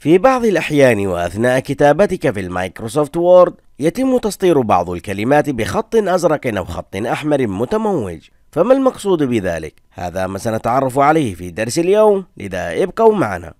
في بعض الأحيان وأثناء كتابتك في المايكروسوفت وورد يتم تسطير بعض الكلمات بخط أزرق أو خط أحمر متموج فما المقصود بذلك؟ هذا ما سنتعرف عليه في درس اليوم لذا ابقوا معنا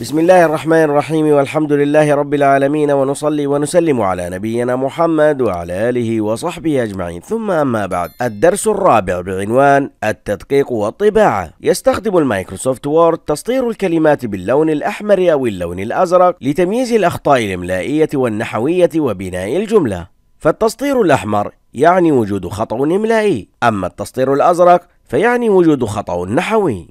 بسم الله الرحمن الرحيم والحمد لله رب العالمين ونصلي ونسلم على نبينا محمد وعلى آله وصحبه أجمعين ثم أما بعد الدرس الرابع بعنوان التدقيق والطباعة يستخدم المايكروسوفت وورد تسطير الكلمات باللون الأحمر أو اللون الأزرق لتمييز الأخطاء الإملائية والنحوية وبناء الجملة فالتسطير الأحمر يعني وجود خطأ إملائي أما التسطير الأزرق فيعني وجود خطأ نحوي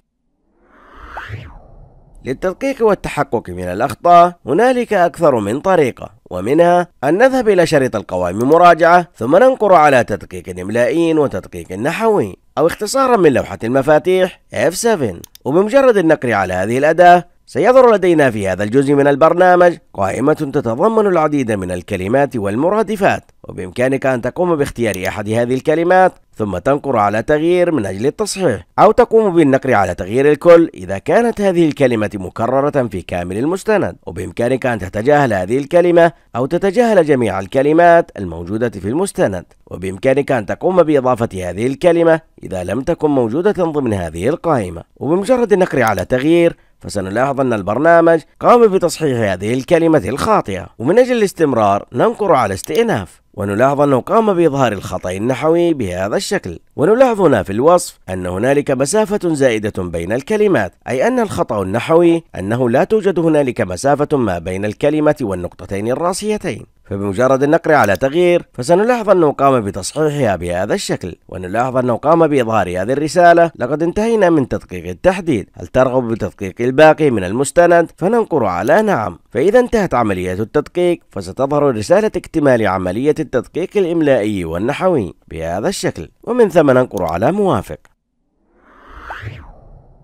للتدقيق والتحقق من الأخطاء هنالك أكثر من طريقة ومنها أن نذهب إلى شريط القوائم مراجعة ثم ننقر على تدقيق إملائي وتدقيق نحوي أو اختصارا من لوحة المفاتيح F7 وبمجرد النقر على هذه الأداة سيظهر لدينا في هذا الجزء من البرنامج قائمة تتضمن العديد من الكلمات والمرادفات وبإمكانك أن تقوم باختيار أحد هذه الكلمات ثم تنقر على تغيير من أجل التصحيح أو تقوم بالنقر على تغيير الكل إذا كانت هذه الكلمة مكررة في كامل المستند وبإمكانك أن تتجاهل هذه الكلمة أو تتجاهل جميع الكلمات الموجودة في المستند وبإمكانك أن تقوم بإضافة هذه الكلمة إذا لم تكن موجودة ضمن هذه القائمة وبمجرد النقر على تغيير فسنلاحظ أن البرنامج قام بتصحيح هذه الكلمة الخاطئة ومن أجل الاستمرار ننقر على استئناف ونلاحظ أنه قام بإظهار الخطأ النحوي بهذا الشكل ونلاحظ هنا في الوصف أن هنالك مسافة زائدة بين الكلمات أي أن الخطأ النحوي أنه لا توجد هنالك مسافة ما بين الكلمة والنقطتين الراسيتين فبمجرد النقر على تغيير فسنلاحظ أنه قام بتصحيحها بهذا الشكل ونلاحظ أنه قام بإظهار هذه الرسالة لقد انتهينا من تدقيق التحديد هل ترغب بتدقيق الباقي من المستند فننقر على نعم فإذا انتهت عملية التدقيق فستظهر رسالة اكتمال عملية التدقيق الإملائي والنحوي بهذا الشكل ومن ثم ننقر على موافق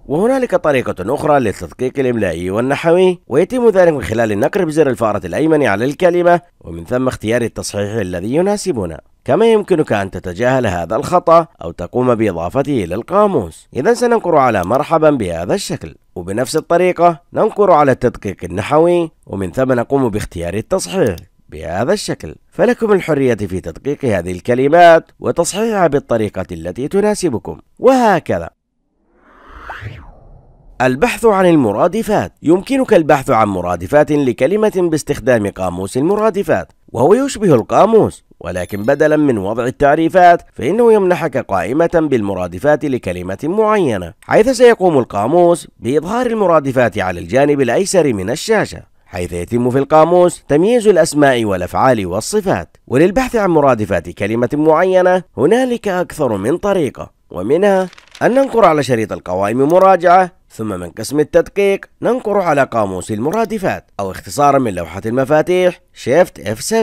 وهنالك طريقة أخرى للتدقيق الإملائي والنحوي ويتم ذلك من خلال النقر بزر الفأرة الأيمن على الكلمة ومن ثم اختيار التصحيح الذي يناسبنا كما يمكنك أن تتجاهل هذا الخطأ أو تقوم بإضافته إلى القاموس إذا سننقر على مرحبا بهذا الشكل وبنفس الطريقة ننقر على التدقيق النحوي ومن ثم نقوم باختيار التصحيح بهذا الشكل فلكم الحرية في تدقيق هذه الكلمات وتصحيحها بالطريقة التي تناسبكم وهكذا البحث عن المرادفات يمكنك البحث عن مرادفات لكلمة باستخدام قاموس المرادفات وهو يشبه القاموس ولكن بدلا من وضع التعريفات فإنه يمنحك قائمة بالمرادفات لكلمة معينة حيث سيقوم القاموس بإظهار المرادفات على الجانب الأيسر من الشاشة حيث يتم في القاموس تمييز الأسماء والأفعال والصفات وللبحث عن مرادفات كلمة معينة هنالك أكثر من طريقة ومنها أن ننقر على شريط القوائم مراجعة ثم من قسم التدقيق ننقر على قاموس المرادفات أو اختصارا من لوحة المفاتيح Shift F7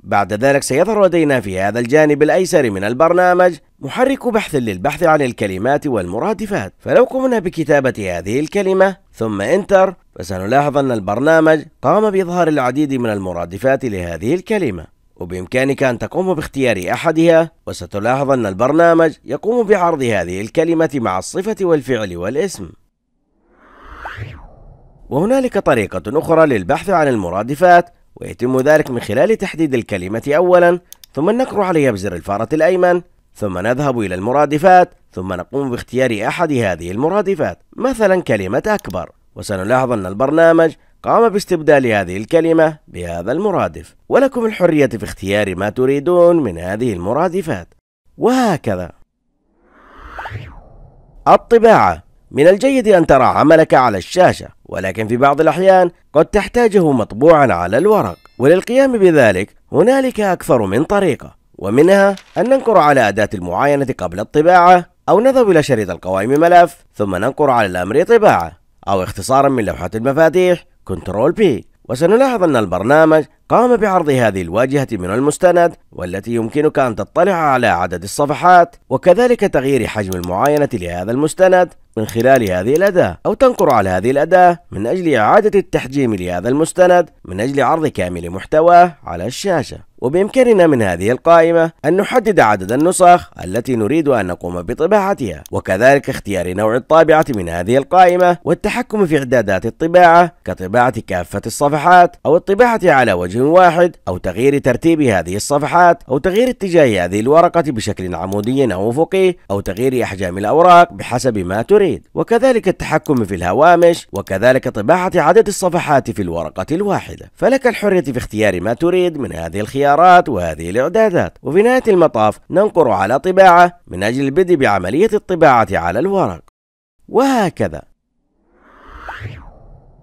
بعد ذلك سيظهر لدينا في هذا الجانب الأيسر من البرنامج محرك بحث للبحث عن الكلمات والمرادفات فلو قمنا بكتابة هذه الكلمة ثم انتر فسنلاحظ أن البرنامج قام بإظهار العديد من المرادفات لهذه الكلمة وبإمكانك أن تقوم باختيار أحدها وستلاحظ أن البرنامج يقوم بعرض هذه الكلمة مع الصفة والفعل والاسم وهنالك طريقة أخرى للبحث عن المرادفات ويتم ذلك من خلال تحديد الكلمة أولا ثم نكر عليها بزر الفارة الأيمن ثم نذهب إلى المرادفات ثم نقوم باختيار أحد هذه المرادفات مثلا كلمة أكبر وسنلاحظ أن البرنامج قام باستبدال هذه الكلمة بهذا المرادف ولكم الحرية في اختيار ما تريدون من هذه المرادفات وهكذا الطباعة من الجيد أن ترى عملك على الشاشة ولكن في بعض الأحيان قد تحتاجه مطبوعا على الورق وللقيام بذلك هنالك أكثر من طريقة ومنها أن ننقر على أداة المعاينة قبل الطباعة أو نذهب إلى شريط القوائم ملف ثم ننقر على الأمر طباعة أو اختصارا من لوحة المفاتيح كنترول بي وسنلاحظ أن البرنامج قام بعرض هذه الواجهة من المستند والتي يمكنك أن تطلع على عدد الصفحات وكذلك تغيير حجم المعاينة لهذا المستند من خلال هذه الأداة أو تنقر على هذه الأداة من أجل إعادة التحجيم لهذا المستند من أجل عرض كامل محتواه على الشاشة وبإمكاننا من هذه القائمة أن نحدد عدد النسخ التي نريد أن نقوم بطباعتها وكذلك اختيار نوع الطابعة من هذه القائمة والتحكم في إعدادات الطباعة كطباعة كافة الصفحات أو الطباعة على وجه وجه واحد أو تغيير ترتيب هذه الصفحات أو تغيير اتجاه هذه الورقة بشكل عمودي أو أفقي أو تغيير أحجام الأوراق بحسب ما تريد وكذلك التحكم في الهوامش وكذلك طباعة عدد الصفحات في الورقة الواحدة فلك الحرية في اختيار ما تريد من هذه الخيارات وهذه الإعدادات وفي نهاية المطاف ننقر على طباعة من أجل البدء بعملية الطباعة على الورق وهكذا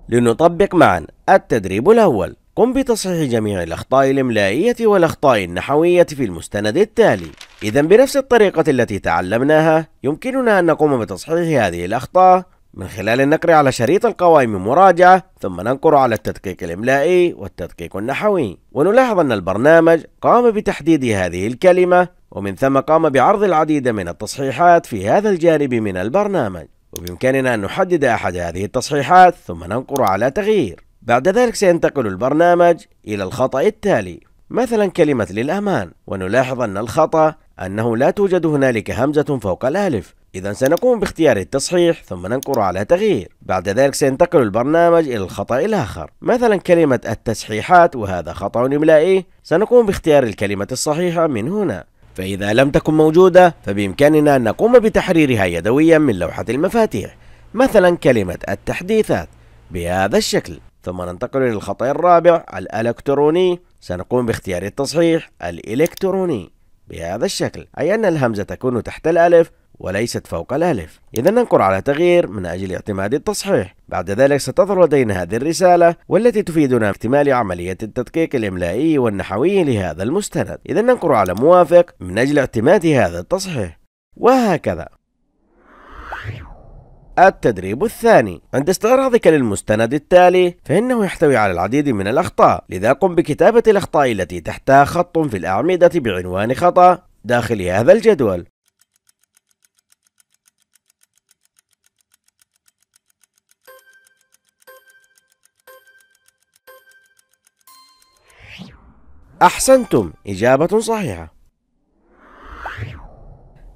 لنطبق معا التدريب الأول قم بتصحيح جميع الأخطاء الإملائية والأخطاء النحوية في المستند التالي إذا بنفس الطريقة التي تعلمناها يمكننا أن نقوم بتصحيح هذه الأخطاء من خلال النقر على شريط القوائم مراجعة ثم ننقر على التدقيق الإملائي والتدقيق النحوي ونلاحظ أن البرنامج قام بتحديد هذه الكلمة ومن ثم قام بعرض العديد من التصحيحات في هذا الجانب من البرنامج وبإمكاننا أن نحدد أحد هذه التصحيحات ثم ننقر على تغيير بعد ذلك سينتقل البرنامج إلى الخطأ التالي مثلا كلمة للأمان ونلاحظ أن الخطأ أنه لا توجد هنالك همزة فوق الألف إذا سنقوم باختيار التصحيح ثم ننقر على تغيير بعد ذلك سينتقل البرنامج إلى الخطأ الآخر مثلا كلمة التسحيحات وهذا خطأ إملائي سنقوم باختيار الكلمة الصحيحة من هنا فإذا لم تكن موجودة فبإمكاننا أن نقوم بتحريرها يدويا من لوحة المفاتيح مثلا كلمة التحديثات بهذا الشكل ثم ننتقل إلى الخطأ الرابع الإلكتروني سنقوم باختيار التصحيح الإلكتروني بهذا الشكل أي أن الهمزة تكون تحت الألف وليست فوق الألف إذا ننقر على تغيير من أجل اعتماد التصحيح بعد ذلك ستظهر لدينا هذه الرسالة والتي تفيدنا اكتمال عملية التدقيق الإملائي والنحوي لهذا المستند إذا ننقر على موافق من أجل اعتماد هذا التصحيح وهكذا التدريب الثاني عند استعراضك للمستند التالي فإنه يحتوي على العديد من الأخطاء لذا قم بكتابة الأخطاء التي تحتها خط في الأعمدة بعنوان خطأ داخل هذا الجدول أحسنتم إجابة صحيحة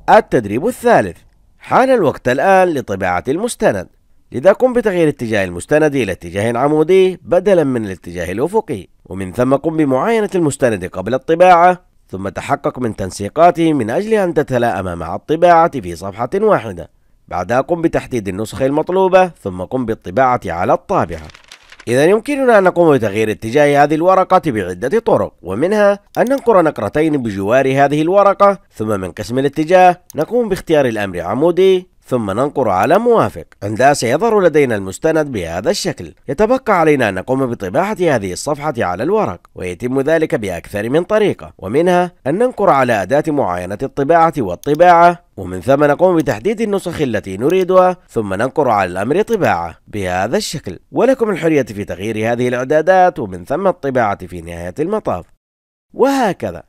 التدريب الثالث حان الوقت الآن لطباعة المستند لذا قم بتغيير اتجاه المستند إلى اتجاه عمودي بدلا من الاتجاه الأفقي ومن ثم قم بمعاينة المستند قبل الطباعة ثم تحقق من تنسيقاته من أجل أن تتلائم مع الطباعة في صفحة واحدة بعدها قم بتحديد النسخة المطلوبة ثم قم بالطباعة على الطابعة إذا يمكننا أن نقوم بتغيير اتجاه هذه الورقة بعدة طرق ومنها أن ننقر نقرتين بجوار هذه الورقة ثم من قسم الاتجاه نقوم باختيار الأمر عمودي ثم ننقر على موافق عندها سيظهر لدينا المستند بهذا الشكل يتبقى علينا أن نقوم بطباعة هذه الصفحة على الورق ويتم ذلك بأكثر من طريقة ومنها أن ننقر على أداة معاينة الطباعة والطباعة ومن ثم نقوم بتحديد النسخ التي نريدها ثم ننقر على الأمر طباعة بهذا الشكل ولكم الحرية في تغيير هذه الإعدادات ومن ثم الطباعة في نهاية المطاف وهكذا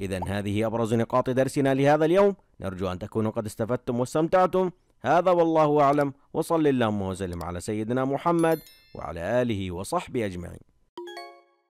إذا هذه أبرز نقاط درسنا لهذا اليوم نرجو أن تكونوا قد استفدتم واستمتعتم هذا والله أعلم وصل اللهم وسلم على سيدنا محمد وعلى آله وصحبه أجمعين